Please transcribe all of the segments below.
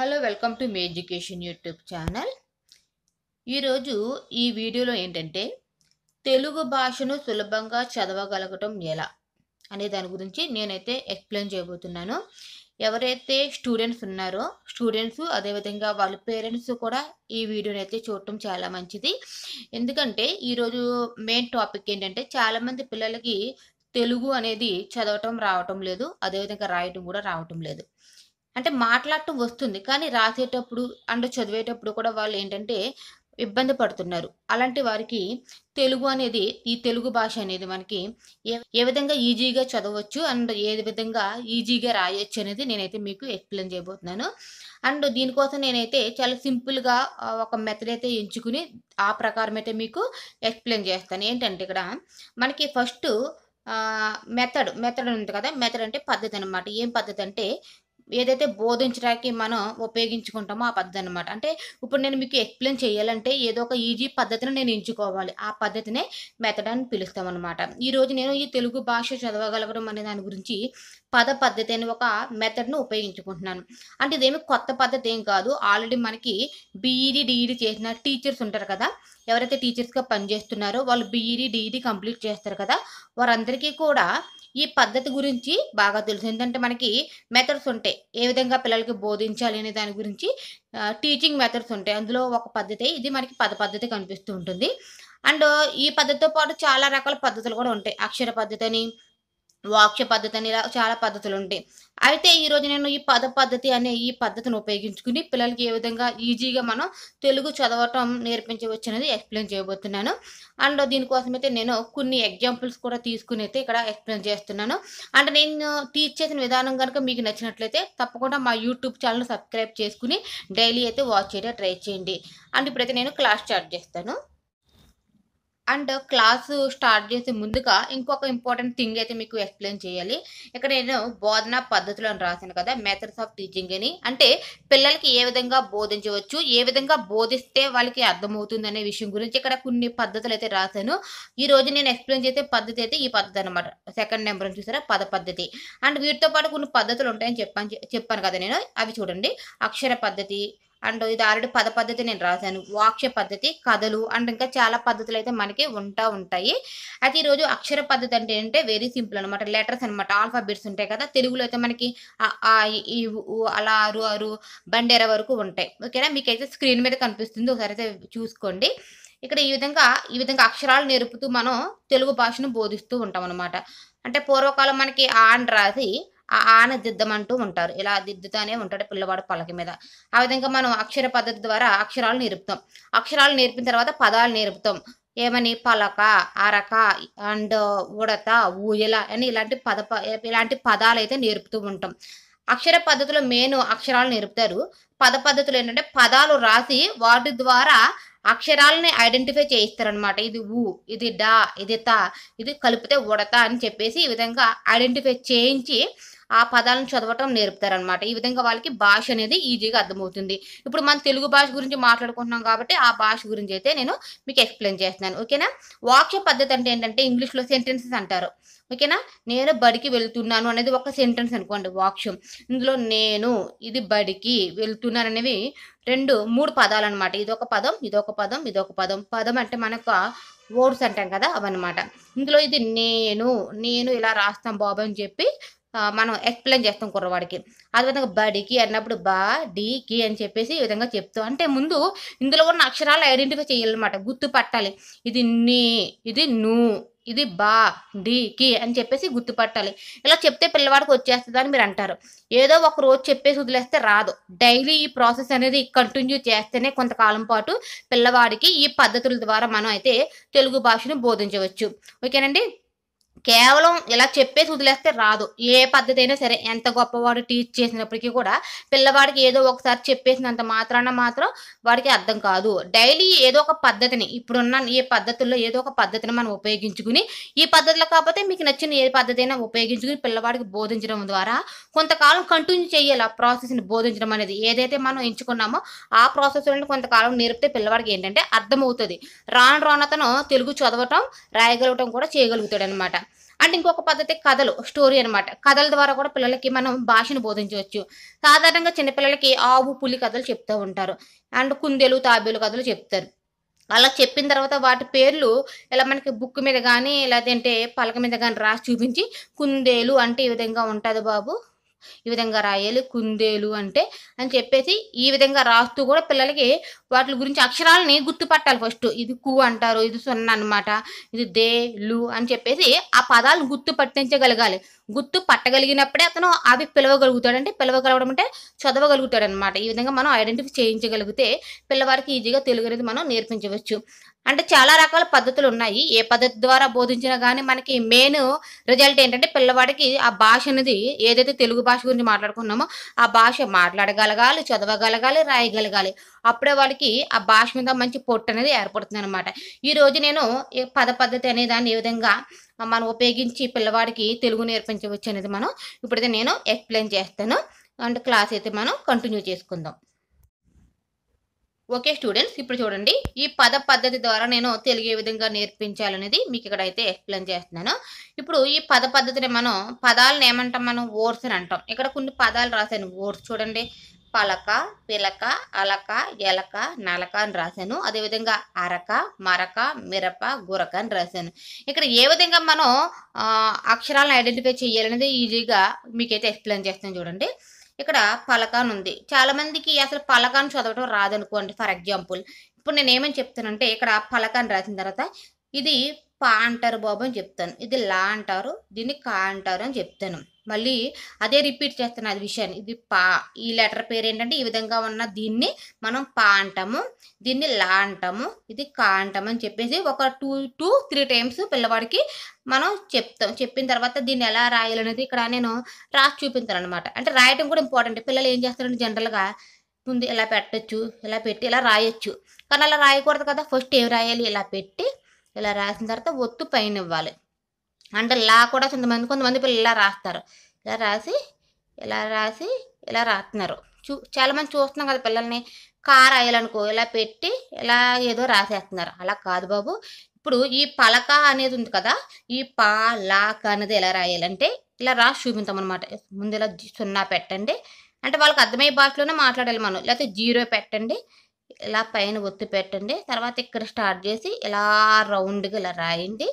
hello welcome to మీ education YouTube channel ఈరోజు ఈ వీడియోలో ఏంటంటే తెలుగు భాషను సులభంగా చదవగలగటం ఎలా అనే దాని గురించి నేనైతే ఎక్స్ప్లెయిన్ చేయబోతున్నాను ఎవరైతే స్టూడెంట్స్ ఉన్నారో స్టూడెంట్స్ అదేవిధంగా వాళ్ళ పేరెంట్స్ కూడా ఈ వీడియోని అయితే చూడటం చాలా మంచిది ఎందుకంటే ఈరోజు మెయిన్ టాపిక్ ఏంటంటే చాలామంది పిల్లలకి తెలుగు అనేది చదవటం రావటం లేదు అదేవిధంగా రాయటం కూడా రావటం లేదు అంటే మాట్లాడటం వస్తుంది కానీ రాసేటప్పుడు అండ్ చదివేటప్పుడు కూడా వాళ్ళు ఏంటంటే ఇబ్బంది పడుతున్నారు అలాంటి వారికి తెలుగు అనేది ఈ తెలుగు భాష అనేది మనకి ఏ ఏ విధంగా ఈజీగా చదవచ్చు అండ్ ఏ విధంగా ఈజీగా రాయొచ్చు అనేది నేనైతే మీకు ఎక్స్ప్లెయిన్ చేయబోతున్నాను అండ్ దీనికోసం నేనైతే చాలా సింపుల్గా ఒక మెథడ్ అయితే ఎంచుకుని ఆ ప్రకారం అయితే మీకు ఎక్స్ప్లెయిన్ చేస్తాను ఏంటంటే ఇక్కడ మనకి ఫస్ట్ మెథడ్ మెథడ్ ఉంది కదా మెథడ్ అంటే పద్ధతి అనమాట ఏం పద్ధతి అంటే ఏదైతే బోధించడానికి మనం ఉపయోగించుకుంటామో ఆ పద్ధతి అనమాట అంటే ఇప్పుడు నేను మీకు ఎక్స్ప్లెయిన్ చేయాలంటే ఏదో ఒక ఈజీ పద్ధతిని నేను ఎంచుకోవాలి ఆ పద్ధతినే మెథడ్ అని పిలుస్తామన్నమాట ఈరోజు నేను ఈ తెలుగు భాష చదవగలగడం అనే దాని గురించి పద పద్ధతి అని ఒక మెథడ్ను ఉపయోగించుకుంటున్నాను అంటే ఇదేమి కొత్త పద్ధతి ఏం కాదు ఆల్రెడీ మనకి బీఈడి డిఈడి e e చేసిన టీచర్స్ ఉంటారు కదా ఎవరైతే టీచర్స్గా పనిచేస్తున్నారో వాళ్ళు బీఈడి డిఈడి కంప్లీట్ చేస్తారు కదా వారందరికీ కూడా ఈ పద్ధతి గురించి బాగా తెలుసు ఎందుకంటే మనకి మెథడ్స్ ఉంటాయి ఏ విధంగా పిల్లలకి బోధించాలి అనే దాని గురించి టీచింగ్ మెథడ్స్ ఉంటాయి అందులో ఒక పద్ధతి ఇది మనకి పద పద్ధతి కనిపిస్తూ ఉంటుంది అండ్ ఈ పద్ధతితో పాటు చాలా రకాల పద్ధతులు కూడా ఉంటాయి అక్షర పద్ధతి అని వాక్య పద్ధతి అని ఇలా చాలా పద్ధతులు ఉంటాయి అయితే ఈరోజు నేను ఈ పద పద్ధతి అనే ఈ పద్ధతిని ఉపయోగించుకుని పిల్లలకి ఏ విధంగా ఈజీగా మనం తెలుగు చదవటం నేర్పించవచ్చు అనేది ఎక్స్ప్లెయిన్ చేయబోతున్నాను అండ్ దీనికోసం అయితే నేను కొన్ని ఎగ్జాంపుల్స్ కూడా తీసుకుని అయితే ఇక్కడ ఎక్స్ప్లెయిన్ చేస్తున్నాను అండ్ నేను టీచ్ చేసిన విధానం కనుక మీకు నచ్చినట్లయితే తప్పకుండా మా యూట్యూబ్ ఛానల్ సబ్స్క్రైబ్ చేసుకుని డైలీ అయితే వాచ్ చేయడం ట్రై చేయండి అండ్ ఇప్పుడైతే నేను క్లాస్ స్టార్ట్ చేస్తాను అండ్ క్లాస్ స్టార్ట్ చేసే ముందుగా ఇంకొక ఇంపార్టెంట్ థింగ్ అయితే మీకు ఎక్స్ప్లెయిన్ చేయాలి ఇక్కడ నేను బోధనా అని రాశాను కదా మెథడ్స్ ఆఫ్ టీచింగ్ అని అంటే పిల్లలకి ఏ విధంగా బోధించవచ్చు ఏ విధంగా బోధిస్తే వాళ్ళకి అర్థమవుతుంది అనే విషయం గురించి ఇక్కడ కొన్ని పద్ధతులు అయితే రాశాను ఈ రోజు నేను ఎక్స్ప్లెయిన్ చేసే పద్ధతి అయితే ఈ పద్ధతి అనమాట సెకండ్ నెంబర్ చూసారా పద పద్ధతి అండ్ వీటితో పాటు కొన్ని పద్ధతులు ఉంటాయని చెప్పాను చెప్పాను కదా నేను అవి చూడండి అక్షర పద్ధతి అండ్ ఇది ఆల్రెడీ పద పద్ధతి నేను రాశాను వాక్ష పద్ధతి కథలు అండ్ ఇంకా చాలా పద్ధతులు అయితే మనకి ఉంటా ఉంటాయి అయితే ఈరోజు అక్షర పద్ధతి అంటే ఏంటంటే వెరీ సింపుల్ అనమాట లెటర్స్ అనమాట ఆల్ఫాబెట్స్ ఉంటాయి కదా తెలుగులో అయితే మనకి అలా అరు అరు బండేర వరకు ఉంటాయి ఓకేనా మీకైతే స్క్రీన్ మీద కనిపిస్తుంది ఒకసారి అయితే చూసుకోండి ఇక్కడ ఈ విధంగా ఈ విధంగా అక్షరాలు నేర్పుతూ మనం తెలుగు భాషను బోధిస్తూ ఉంటాం అనమాట అంటే పూర్వకాలం మనకి ఆ అని రాసి ఆన దిద్దమంటూ ఉంటారు ఇలా దిద్దుతానే ఉంటాడు పిల్లవాడు పలక మీద ఆ విధంగా మనం అక్షర పద్ధతి ద్వారా అక్షరాలు నేర్పుతాం అక్షరాలు నేర్పిన తర్వాత పదాలు నేర్పుతాం ఏమని పలక అరక అండ్ ఉడత ఊయల అని ఇలాంటి పద ఇలాంటి పదాలు అయితే నేర్పుతూ ఉంటాం అక్షర పద్ధతిలో మెయిన్ అక్షరాలు నేర్పుతారు పద పద్ధతులు ఏంటంటే పదాలు రాసి వాటి ద్వారా అక్షరాలని ఐడెంటిఫై చేయిస్తారనమాట ఇది ఊ ఇది డా ఇది తా ఇది కలిపితే ఉడత అని చెప్పేసి ఈ విధంగా ఐడెంటిఫై చేయించి ఆ పదాలను చదవటం నేర్పుతారనమాట ఈ విధంగా వాళ్ళకి భాష అనేది ఈజీగా అర్థమవుతుంది ఇప్పుడు మనం తెలుగు భాష గురించి మాట్లాడుకుంటున్నాం కాబట్టి ఆ భాష గురించి అయితే నేను మీకు ఎక్స్ప్లెయిన్ చేస్తున్నాను ఓకేనా వాక్య పద్ధతి అంటే ఏంటంటే ఇంగ్లీష్లో సెంటెన్సెస్ అంటారు ఓకేనా నేను బడికి వెళ్తున్నాను అనేది ఒక సెంటెన్స్ అనుకోండి వాక్యం ఇందులో నేను ఇది బడికి వెళ్తున్నాను అనేవి రెండు మూడు పదాలు అనమాట ఇదొక పదం ఇదొక పదం ఇదొక పదం పదం అంటే మనకు వర్డ్స్ అంటాం కదా అవన్నమాట ఇందులో ఇది నేను నేను ఇలా రాస్తాం బాబు అని చెప్పి మనం ఎక్స్ప్లెయిన్ చేస్తాం కుర్రవాడికి అదేవిధంగా బడికి అన్నప్పుడు బా డికి అని చెప్పేసి ఈ విధంగా చెప్తాం అంటే ముందు ఇందులో ఉన్న అక్షరాలు ఐడెంటిఫై చేయాలన్నమాట గుర్తుపట్టాలి ఇది నీ ఇది ను ఇది బా డికి కి అని చెప్పేసి గుర్తుపట్టాలి ఇలా చెప్తే పిల్లవాడికి వచ్చేస్తుంది అని మీరు అంటారు ఏదో ఒక రోజు చెప్పేసి వదిలేస్తే రాదు డైలీ ఈ ప్రాసెస్ అనేది కంటిన్యూ చేస్తేనే కొంతకాలం పాటు పిల్లవాడికి ఈ పద్ధతుల ద్వారా మనం అయితే తెలుగు భాషను బోధించవచ్చు ఓకేనండి కేవలం ఇలా చెప్పేసి వదిలేస్తే రాదు ఏ పద్ధతి అయినా సరే ఎంత గొప్పవాడు టీచ్ చేసినప్పటికీ కూడా పిల్లవాడికి ఏదో ఒకసారి చెప్పేసినంత మాత్రాన మాత్రం వాడికి అర్థం కాదు డైలీ ఏదో ఒక పద్ధతిని ఇప్పుడున్న ఏ పద్ధతుల్లో ఏదో ఒక పద్ధతిని మనం ఉపయోగించుకుని ఈ పద్ధతిలో కాకపోతే మీకు నచ్చిన ఏ పద్ధతి అయినా ఉపయోగించుకుని పిల్లవాడికి బోధించడం ద్వారా కొంతకాలం కంటిన్యూ చేయాలి ఆ ప్రాసెస్ని బోధించడం అనేది ఏదైతే మనం ఎంచుకున్నామో ఆ ప్రాసెస్లో కొంతకాలం నేర్పితే పిల్లవాడికి ఏంటంటే అర్థమవుతుంది రాను రాను అతను తెలుగు చదవటం రాయగలగటం కూడా చేయగలుగుతాడు అనమాట అండ్ ఇంకొక పద్ధతి కథలు స్టోరీ అనమాట కథల ద్వారా కూడా పిల్లలకి మనం భాషను బోధించవచ్చు సాధారణంగా చిన్నపిల్లలకి ఆవు పులి కథలు చెప్తూ ఉంటారు అండ్ కుందెలు తాబేలు కథలు చెప్తారు అలా చెప్పిన తర్వాత వాటి పేర్లు ఇలా మనకి బుక్ మీద కానీ లేదంటే పలక మీద కానీ రాసి చూపించి కుందేలు అంటే ఈ విధంగా ఉంటుంది బాబు ఈ విధంగా రాయాలి కుందేలు అంటే అని చెప్పేసి ఈ విధంగా రాస్తూ కూడా పిల్లలకి వాటి గురించి అక్షరాలని గుర్తుపట్టాలి ఫస్ట్ ఇది కు అంటారు ఇది సున్న అనమాట ఇది దే లు అని చెప్పేసి ఆ పదాలను గుర్తు పట్టించగలగాలి గుర్తు పట్టగలిగినప్పుడే అతను అవి పిలవగలుగుతాడు అంటే పిలవగలగడం అంటే చదవగలుగుతాడు అనమాట ఈ విధంగా మనం ఐడెంటిఫై చేయించగలిగితే పిల్లవాడికి ఈజీగా తెలుగు అనేది మనం నేర్పించవచ్చు అంటే చాలా రకాల పద్ధతులు ఉన్నాయి ఏ పద్ధతి ద్వారా బోధించినా కానీ మనకి మెయిన్ రిజల్ట్ ఏంటంటే పిల్లవాడికి ఆ భాష అనేది ఏదైతే తెలుగు భాష గురించి మాట్లాడుకున్నామో ఆ భాష మాట్లాడగలగాలి చదవగలగాలి రాయగలగాలి అప్పుడే వాళ్ళకి ఆ భాష మీద మంచి పొట్టు అనేది ఏర్పడుతుంది అనమాట ఈరోజు నేను పద పద్ధతి అనే దాన్ని ఏ విధంగా మనం ఉపయోగించి పిల్లవాడికి తెలుగు నేర్పించవచ్చు అనేది మనం ఇప్పుడైతే నేను ఎక్స్ప్లెయిన్ చేస్తాను అండ్ క్లాస్ అయితే మనం కంటిన్యూ చేసుకుందాం ఓకే స్టూడెంట్స్ ఇప్పుడు చూడండి ఈ పద పద్ధతి ద్వారా నేను తెలియ విధంగా నేర్పించాలనేది మీకు ఇక్కడ అయితే ఎక్స్ప్లెయిన్ చేస్తున్నాను ఇప్పుడు ఈ పద పద్ధతిని మనం పదాలను ఏమంటాం మనం ఓర్స్ అని అంటాం ఇక్కడ కొన్ని పదాలు రాశాను ఓర్స్ చూడండి పలక పిలక అలక ఎలక నలక అని రాశాను అదేవిధంగా అరక మరక మిరప గురక అని రాశాను ఇక్కడ ఏ విధంగా మనం అక్షరాలను ఐడెంటిఫై చేయాలనేది ఈజీగా మీకైతే ఎక్స్ప్లెయిన్ చేస్తాను చూడండి ఇక్కడ పలకాన్ ఉంది చాలామందికి అసలు పలకాన్ చదవడం రాదనుకోండి ఫర్ ఎగ్జాంపుల్ ఇప్పుడు నేను ఏమని చెప్తానంటే ఇక్కడ పలకాన్ రాసిన తర్వాత ఇది పా అంటారు బాబు అని చెప్తాను ఇది లా అంటారు దీన్ని కా అంటారు అని చెప్తాను మళ్ళీ అదే రిపీట్ చేస్తున్నా అది విషయాన్ని ఇది పా ఈ లెటర్ పేరు ఏంటంటే ఈ విధంగా ఉన్న దీన్ని మనం పా అంటాము దీన్ని లా అంటాము ఇది కా అంటాము అని చెప్పేసి ఒక టూ టూ త్రీ టైమ్స్ పిల్లవాడికి మనం చెప్తాం చెప్పిన తర్వాత దీన్ని ఎలా రాయాలనేది ఇక్కడ నేను రాసి చూపించాను అనమాట అంటే రాయటం కూడా ఇంపార్టెంట్ పిల్లలు ఏం చేస్తారంటే జనరల్గా ముందు ఇలా పెట్టచ్చు ఇలా పెట్టి ఇలా రాయొచ్చు కానీ అలా రాయకూడదు కదా ఫస్ట్ ఏం రాయాలి ఇలా పెట్టి ఇలా రాసిన తర్వాత ఒత్తు పైన ఇవ్వాలి అంటే లా కూడా కొంతమంది కొంతమంది పిల్లలు ఇలా రాస్తారు ఇలా రాసి ఇలా రాసి ఇలా రాస్తున్నారు చూ చాలామంది చూస్తున్నాం కదా పిల్లల్ని కార్ అయ్యాలనుకో ఇలా పెట్టి ఇలా ఏదో రాసేస్తున్నారు అలా కాదు బాబు ఇప్పుడు ఈ పలక అనేది ఉంది కదా ఈ పా లాక్ అనేది ఎలా రాయాలంటే ఇలా రాసి చూపించాం అనమాట ముందు ఇలా సున్నా పెట్టండి అంటే వాళ్ళకి అర్థమయ్యే భాషలోనే మాట్లాడాలి మనం లేకపోతే జీరో పెట్టండి ఇలా పైన ఒత్తి పెట్టండి తర్వాత ఇక్కడ స్టార్ట్ చేసి ఇలా రౌండ్గా ఇలా రాయండి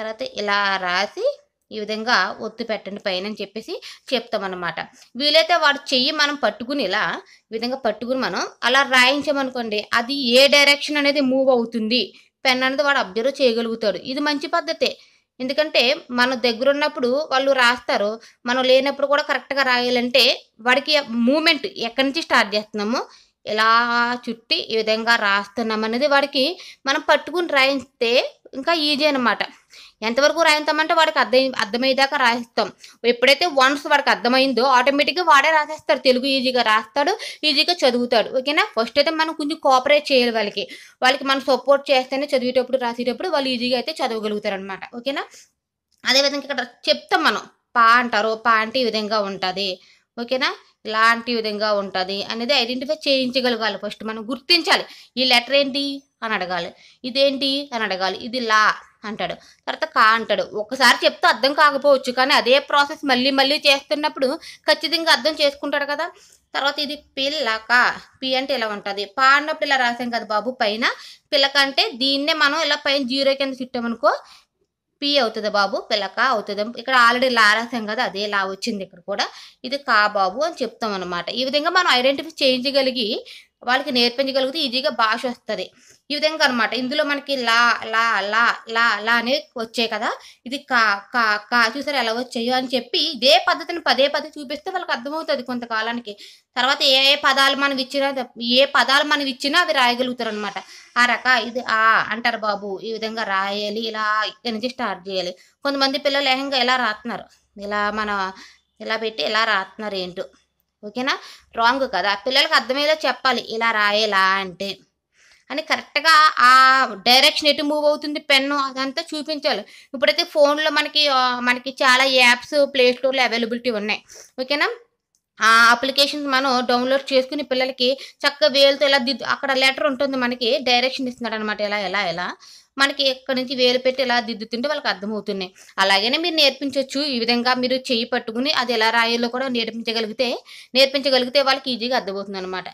తర్వాత ఇలా రాసి ఈ విధంగా ఒత్తు పెట్టండి పైన అని చెప్పేసి చెప్తామన్నమాట వీలైతే వాడు చెయ్యి మనం పట్టుకుని ఇలా విధంగా పట్టుకుని మనం అలా రాయించామనుకోండి అది ఏ డైరెక్షన్ అనేది మూవ్ అవుతుంది పెన్ అనేది వాడు అబ్జర్వ్ చేయగలుగుతాడు ఇది మంచి పద్ధతే ఎందుకంటే మన దగ్గర ఉన్నప్పుడు వాళ్ళు రాస్తారు మనం లేనప్పుడు కూడా కరెక్ట్గా రాయాలంటే వాడికి మూమెంట్ ఎక్కడి నుంచి స్టార్ట్ చేస్తున్నామో ఎలా చుట్టి ఈ విధంగా రాస్తున్నాం అనేది వాడికి మనం పట్టుకుని రాయిస్తే ఇంకా ఈజీ అనమాట ఎంతవరకు రాయిస్తామంటే వాడికి అర్థం అర్థమయ్యేదాకా రాయిస్తాం ఎప్పుడైతే వన్స్ వాడికి అర్థమైందో ఆటోమేటిక్గా వాడే రాసేస్తాడు తెలుగు ఈజీగా రాస్తాడు ఈజీగా చదువుతాడు ఓకేనా ఫస్ట్ అయితే మనం కొంచెం కోఆపరేట్ చేయాలి వాళ్ళకి వాళ్ళకి మనం సపోర్ట్ చేస్తేనే చదివేటప్పుడు రాసేటప్పుడు వాళ్ళు ఈజీగా అయితే చదవగలుగుతారు అనమాట ఓకేనా అదేవిధంగా ఇక్కడ చెప్తాం మనం పా అంటారు పా అంటే ఈ విధంగా ఉంటుంది ఓకేనా ఇలాంటి విధంగా ఉంటుంది అనేది ఐడెంటిఫై చేయించగలగాలి ఫస్ట్ మనం గుర్తించాలి ఈ లెటర్ ఏంటి అని అడగాలి ఇదేంటి అని అడగాలి ఇది లా అంటాడు తర్వాత కా అంటాడు ఒకసారి చెప్తే అర్థం కాకపోవచ్చు కానీ అదే ప్రాసెస్ మళ్ళీ మళ్ళీ చేస్తున్నప్పుడు ఖచ్చితంగా అర్థం చేసుకుంటాడు కదా తర్వాత ఇది పిల్లక పి అంటే ఇలా ఉంటుంది పా అన్నప్పుడు ఇలా రాసాం కదా బాబు పైన పిల్లక అంటే దీన్నే మనం ఇలా పైన జీరో కింద చుట్టామనుకో పి అవుతుంది బాబు పిల్లక అవుతుంది ఇక్కడ ఆల్రెడీ లా రాసాం కదా అదే లా వచ్చింది ఇక్కడ కూడా ఇది కా బాబు అని చెప్తాం అనమాట ఈ విధంగా మనం ఐడెంటిఫై చేయించగలిగి వాళ్ళకి నేర్పించగలిగితే ఈజీగా భాష వస్తుంది ఈ విధంగా అనమాట ఇందులో మనకి లా లా లా లా లా అనే వచ్చాయి కదా ఇది కా కా కా చూసారు ఎలా వచ్చాయో అని చెప్పి ఇదే పద్ధతిని పదే పద్ధతి చూపిస్తే వాళ్ళకి అర్థమవుతుంది కొంతకాలానికి తర్వాత ఏ ఏ పదాలు మనం ఇచ్చినా ఏ పదాలు మనం ఇచ్చినా అవి రాయగలుగుతారు అనమాట ఆ రక ఇది ఆ అంటారు బాబు ఈ విధంగా రాయాలి ఇలా ఇక్కడి నుంచి స్టార్ట్ చేయాలి కొంతమంది పిల్లలు లెహంగా ఇలా రాస్తున్నారు ఇలా మన ఇలా పెట్టి ఇలా రాస్తున్నారు ఏంటో ఓకేనా రాంగ్ కదా పిల్లలకు అర్థమయ్యేలా చెప్పాలి ఇలా రాయేలా అంటే అని కరెక్ట్గా ఆ డైరెక్షన్ ఎటు మూవ్ అవుతుంది పెన్ను అదంతా చూపించాలి ఇప్పుడైతే ఫోన్లో మనకి మనకి చాలా యాప్స్ ప్లే స్టోర్లో అవైలబిలిటీ ఉన్నాయి ఓకేనా ఆ అప్లికేషన్స్ మనం డౌన్లోడ్ చేసుకుని పిల్లలకి చక్కగా వేలుతో ఇలా దిద్దు అక్కడ లెటర్ ఉంటుంది మనకి డైరెక్షన్ ఇస్తున్నాడు అనమాట ఎలా ఎలా ఎలా మనకి ఎక్కడి నుంచి వేలు పెట్టి ఎలా దిద్దుతుంటే వాళ్ళకి అర్థమవుతున్నాయి అలాగనే మీరు నేర్పించవచ్చు ఈ విధంగా మీరు చేయి పట్టుకుని అది ఎలా రాయాలో కూడా నేర్పించగలిగితే నేర్పించగలిగితే వాళ్ళకి ఈజీగా అర్థమవుతుంది అనమాట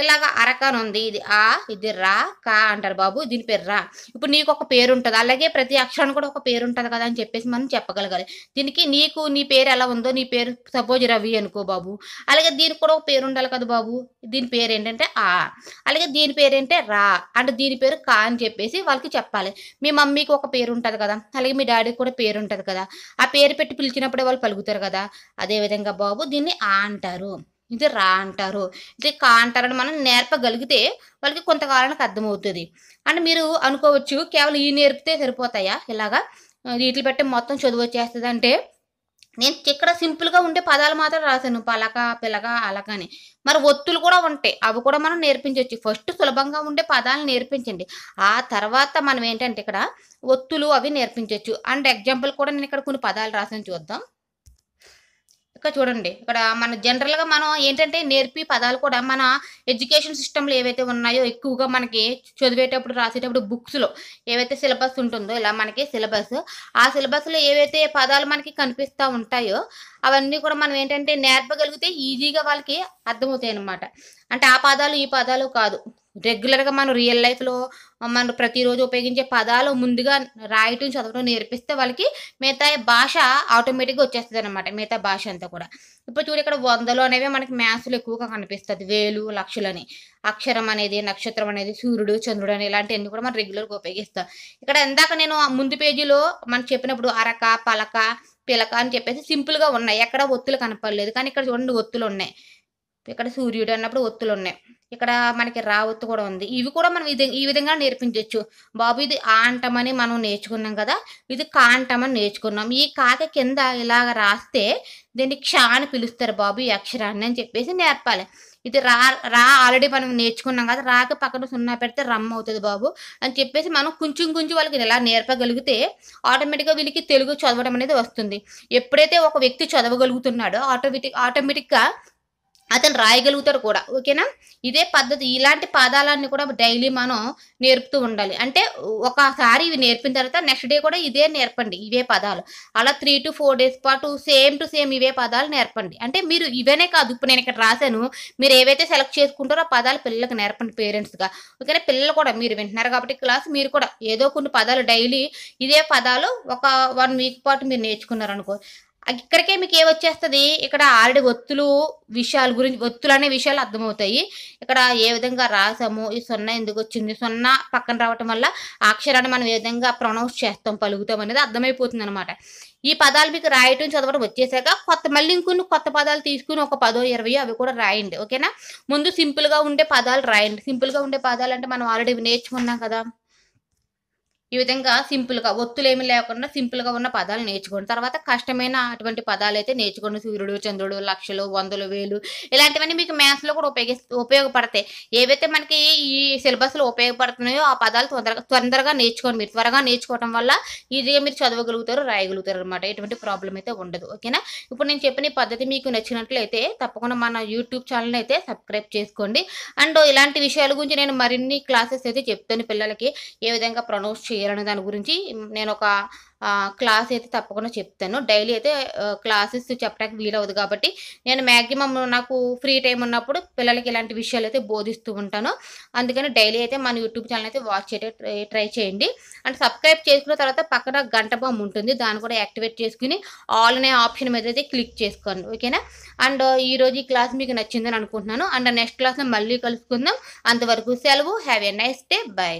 ఇలాగ అరకాన్ ఉంది ఇది ఆ ఇది రా కా అంటారు బాబు దీని పేరు రా ఇప్పుడు నీకు ఒక పేరు ఉంటుంది అలాగే ప్రతి అక్షరానికి కూడా ఒక పేరు ఉంటుంది కదా అని చెప్పేసి మనం చెప్పగలగాలి దీనికి నీకు నీ పేరు ఎలా ఉందో నీ పేరు సపోజ్ రవి అనుకో బాబు అలాగే దీనికి కూడా ఒక పేరు ఉండాలి కదా బాబు దీని పేరు ఏంటంటే ఆ అలాగే దీని పేరు ఏంటంటే రా అంటే దీని పేరు కా అని చెప్పేసి వాళ్ళకి చెప్పాలి మీ మమ్మీకి ఒక పేరు ఉంటుంది కదా అలాగే మీ డాడీకి కూడా పేరు ఉంటుంది కదా ఆ పేరు పెట్టి పిలిచినప్పుడే వాళ్ళు పలుకుతారు కదా అదేవిధంగా బాబు దీన్ని ఆ అంటారు ఇది రా అంటారు ఇది కా అంటారని మనం నేర్పగలిగితే వాళ్ళకి కొంతకాలానికి అర్థమవుతుంది అండ్ మీరు అనుకోవచ్చు కేవలం ఈ నేర్పితే సరిపోతాయా ఇలాగా వీటిని పెట్టి మొత్తం చదువు వచ్చేస్తుంది అంటే నేను ఇక్కడ సింపుల్గా ఉండే పదాలు మాత్రం రాశాను పలక పిలక అలకని మరి ఒత్తులు కూడా ఉంటాయి అవి కూడా మనం నేర్పించవచ్చు ఫస్ట్ సులభంగా ఉండే పదాలు నేర్పించండి ఆ తర్వాత మనం ఏంటంటే ఇక్కడ ఒత్తులు అవి నేర్పించవచ్చు అండ్ ఎగ్జాంపుల్ కూడా నేను ఇక్కడ కొన్ని పదాలు రాసాను చూద్దాం ఇక్కడ చూడండి ఇక్కడ మన జనరల్గా మనం ఏంటంటే నేర్పి పదాలు కూడా మన ఎడ్యుకేషన్ సిస్టంలో ఏవైతే ఉన్నాయో ఎక్కువగా మనకి చదివేటప్పుడు రాసేటప్పుడు బుక్స్లో ఏవైతే సిలబస్ ఉంటుందో ఇలా మనకి సిలబస్ ఆ సిలబస్లో ఏవైతే పదాలు మనకి కనిపిస్తూ ఉంటాయో అవన్నీ కూడా మనం ఏంటంటే నేర్పగలిగితే ఈజీగా వాళ్ళకి అర్థమవుతాయి అనమాట అంటే ఆ పదాలు ఈ పదాలు కాదు రెగ్యులర్గా మనం రియల్ లైఫ్లో మనం ప్రతిరోజు ఉపయోగించే పదాలు ముందుగా రాయటం చదవడం నేర్పిస్తే వాళ్ళకి మిగతా భాష ఆటోమేటిక్గా వచ్చేస్తుంది అనమాట మిగతా భాష అంతా కూడా ఇప్పుడు చూడు ఇక్కడ వందలు అనేవి మనకి మ్యాథ్స్లు ఎక్కువగా కనిపిస్తుంది వేలు లక్షలని అక్షరం అనేది నక్షత్రం అనేది సూర్యుడు చంద్రుడు అని ఇలాంటివన్నీ కూడా మనం రెగ్యులర్గా ఉపయోగిస్తాం ఇక్కడ ఎందాక నేను ముందు పేజీలో మనం చెప్పినప్పుడు అరక పలక పిలక అని చెప్పేసి సింపుల్గా ఉన్నాయి ఎక్కడ ఒత్తులు కనపడలేదు కానీ ఇక్కడ చూడండి ఒత్తులు ఉన్నాయి ఇక్కడ సూర్యుడు అన్నప్పుడు ఒత్తులు ఉన్నాయి ఇక్కడ మనకి రా ఒత్తు కూడా ఉంది ఇవి కూడా మనం ఇది ఈ విధంగా నేర్పించవచ్చు బాబు ఇది ఆంటమని మనం నేర్చుకున్నాం కదా ఇది కాంటమని నేర్చుకున్నాం ఈ కాకి కింద ఇలాగ రాస్తే దీన్ని క్షా అని పిలుస్తారు బాబు ఈ అక్షరాన్ని అని చెప్పేసి నేర్పాలి ఇది రా రా ఆల్రెడీ మనం నేర్చుకున్నాం కదా రాక పక్కన సున్నా పెడితే రమ్ అవుతుంది బాబు అని చెప్పేసి మనం కొంచెం కొంచెం వాళ్ళకి ఇలా నేర్పగలిగితే ఆటోమేటిక్గా వీళ్ళకి తెలుగు చదవడం అనేది వస్తుంది ఎప్పుడైతే ఒక వ్యక్తి చదవగలుగుతున్నాడో ఆటోమేటిక్ ఆటోమేటిక్గా అతను రాయగలుగుతాడు కూడా ఓకేనా ఇదే పద్ధతి ఇలాంటి పాదాలన్నీ కూడా డైలీ మనం నేర్పుతూ ఉండాలి అంటే ఒకసారి ఇవి నేర్పిన తర్వాత నెక్స్ట్ డే కూడా ఇదే నేర్పండి ఇవే పదాలు అలా త్రీ టు ఫోర్ డేస్ పాటు సేమ్ టు సేమ్ ఇవే పదాలు నేర్పండి అంటే మీరు ఇవేనే కాదు ఇప్పుడు నేను ఇక్కడ రాశాను మీరు ఏవైతే సెలెక్ట్ చేసుకుంటారో ఆ పదాలు పిల్లలకు నేర్పండి పేరెంట్స్గా ఓకేనా పిల్లలు కూడా మీరు వింటున్నారు కాబట్టి క్లాస్ మీరు కూడా ఏదో కొన్ని పదాలు డైలీ ఇదే పదాలు ఒక వన్ వీక్ పాటు మీరు నేర్చుకున్నారనుకో ఇక్కడికే మీకు ఏమొచ్చేస్తుంది ఇక్కడ ఆల్రెడీ ఒత్తులు విషయాల గురించి ఒత్తులు అనే విషయాలు అర్థమవుతాయి ఇక్కడ ఏ విధంగా రాసాము ఈ సున్నా ఎందుకు వచ్చింది సున్నా పక్కన రావటం వల్ల అక్షరాన్ని మనం ఏ విధంగా ప్రొనౌన్స్ చేస్తాం పలుకుతాం అనేది అర్థమైపోతుంది అనమాట ఈ పదాలు మీకు రాయటం చదవడం వచ్చేసాక కొత్త మళ్ళీ ఇంకొన్ని కొత్త పదాలు తీసుకుని ఒక పదో ఇరవై అవి కూడా రాయండి ఓకేనా ముందు సింపుల్గా ఉండే పదాలు రాయండి సింపుల్గా ఉండే పదాలు అంటే మనం ఆల్రెడీ నేర్చుకున్నాం కదా ఈ విధంగా సింపుల్గా ఒత్తులేమి లేకుండా సింపుల్గా ఉన్న పదాలు నేర్చుకోండి తర్వాత కష్టమైన అటువంటి పదాలు అయితే నేర్చుకోండి సూర్యుడు చంద్రుడు లక్షలు వందలు వేలు ఇలాంటివన్నీ మీకు మ్యాథ్స్లో కూడా ఉపయోగి ఉపయోగపడతాయి ఏవైతే మనకి ఈ సిలబస్లో ఉపయోగపడుతున్నాయో ఆ పదాలు తొందరగా తొందరగా నేర్చుకోండి మీరు త్వరగా నేర్చుకోవడం వల్ల ఈజీగా మీరు చదవగలుగుతారు రాయగలుగుతారు అనమాట ఎటువంటి ప్రాబ్లం అయితే ఉండదు ఓకేనా ఇప్పుడు నేను చెప్పిన పద్ధతి మీకు నచ్చినట్లయితే తప్పకుండా మన యూట్యూబ్ ఛానల్ అయితే సబ్స్క్రైబ్ చేసుకోండి అండ్ ఇలాంటి విషయాల గురించి నేను మరిన్ని క్లాసెస్ అయితే చెప్తాను పిల్లలకి ఏ విధంగా ప్రొనౌన్స్ చేయాలనే దాని గురించి నేను ఒక క్లాస్ అయితే తప్పకుండా చెప్తాను డైలీ అయితే క్లాసెస్ చెప్పడానికి వీలవుదు కాబట్టి నేను మ్యాక్సిమం నాకు ఫ్రీ టైం ఉన్నప్పుడు పిల్లలకి ఇలాంటి విషయాలు అయితే బోధిస్తూ ఉంటాను అందుకని డైలీ అయితే మన యూట్యూబ్ ఛానల్ అయితే వాచ్ చేయడం ట్రై చేయండి అండ్ సబ్స్క్రైబ్ చేసుకున్న తర్వాత పక్కన గంట బొమ్మ ఉంటుంది దాన్ని కూడా యాక్టివేట్ చేసుకుని ఆల్ అనే ఆప్షన్ మీద అయితే క్లిక్ చేసుకోండి ఓకేనా అండ్ ఈరోజు ఈ క్లాస్ మీకు నచ్చిందని అనుకుంటున్నాను అండ్ నెక్స్ట్ క్లాస్లో మళ్ళీ కలుసుకుందాం అంతవరకు సెలవు have a nice day by